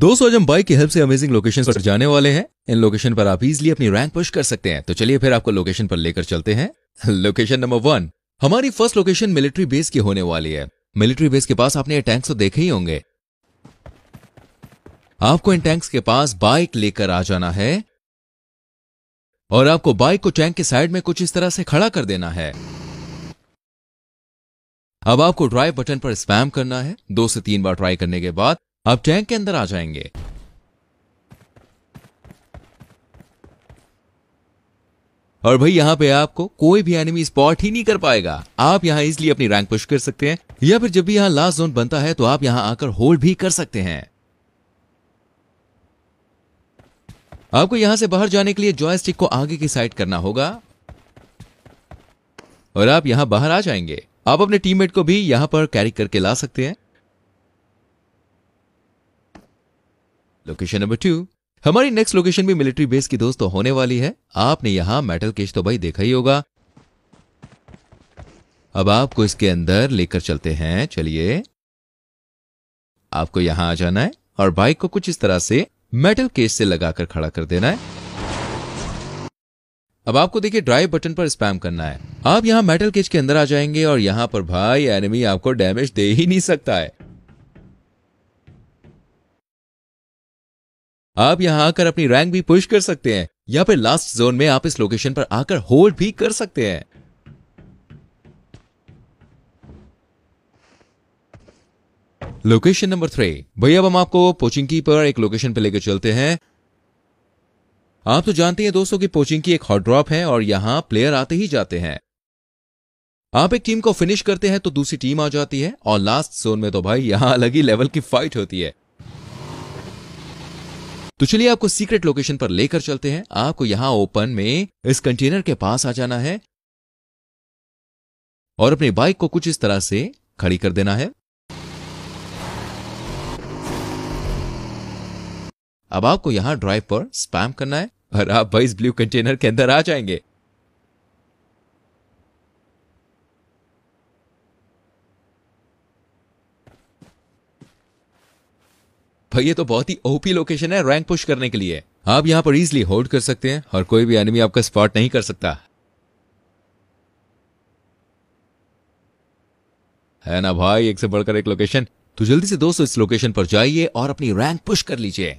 दोस्तों आज हम बाइक की हेल्प से अमेजिंग लोकेशन पर जाने वाले हैं इन लोकेशन पर आप इजिली अपनी रैंक पुश कर सकते हैं तो चलिए फिर आपको लोकेशन पर लेकर चलते हैं लोकेशन नंबर वन हमारी फर्स्ट लोकेशन मिलिट्री बेस की होने वाली है मिलिट्री बेस के पास आपने ये टैंक्स तो देखे ही होंगे आपको इन टैंक्स के पास बाइक लेकर आ जाना है और आपको बाइक को टैंक के साइड में कुछ इस तरह से खड़ा कर देना है अब आपको ड्राइव बटन पर स्पैम करना है दो से तीन बार ट्राई करने के बाद अब टैंक के अंदर आ जाएंगे और भाई यहाँ पे आपको कोई भी एनिमी स्पॉट ही नहीं कर पाएगा आप यहाँ इसलिए अपनी रैंक पुश कर सकते हैं या फिर जब भी यहाँ लास्ट जोन बनता है तो आप यहाँ आकर होल्ड भी कर सकते हैं आपको यहां से बाहर जाने के लिए जॉयस्टिक को आगे की साइड करना होगा और आप यहां बाहर आ जाएंगे आप अपने टीममेट को भी यहां पर कैरी करके ला सकते हैं लोकेशन नंबर टू हमारी नेक्स्ट लोकेशन भी मिलिट्री बेस की दोस्तों होने वाली है आपने यहाँ मेटल केश तो भाई देखा ही होगा अब आपको इसके अंदर लेकर चलते हैं चलिए आपको यहां आ जाना है और बाइक को कुछ इस तरह से मेटल केस से लगाकर खड़ा कर देना है अब आपको देखिए ड्राइव बटन पर स्पैम करना है आप यहाँ मेटल केज के अंदर आ जाएंगे और यहाँ पर भाई एनिमी आपको डैमेज दे ही नहीं सकता है आप यहाँ आकर अपनी रैंक भी पुश कर सकते हैं या फिर लास्ट जोन में आप इस लोकेशन पर आकर होल्ड भी कर सकते हैं लोकेशन नंबर थ्री भैया अब हम आपको पोचिंकी पर एक लोकेशन पे लेकर चलते हैं आप तो जानते हैं दोस्तों कि पोचिंकी एक हॉट ड्रॉप है और यहां प्लेयर आते ही जाते हैं आप एक टीम को फिनिश करते हैं तो दूसरी टीम आ जाती है और लास्ट जोन में तो भाई यहां अलग ही लेवल की फाइट होती है तो चलिए आपको सीक्रेट लोकेशन पर लेकर चलते हैं आपको यहां ओपन में इस कंटेनर के पास आ जाना है और अपनी बाइक को कुछ इस तरह से खड़ी कर देना है अब आपको यहां ड्राइव पर स्पैम करना है और आप भाई इस ब्लू कंटेनर के अंदर आ जाएंगे भाई ये तो बहुत ही ओपी लोकेशन है रैंक पुश करने के लिए आप यहाँ पर इजिली होल्ड कर सकते हैं और कोई भी एनिमी आपका स्पॉट नहीं कर सकता है ना भाई एक से बढ़कर एक लोकेशन तो जल्दी से दोस्तों इस लोकेशन पर जाइए और अपनी रैंक पुश कर लीजिए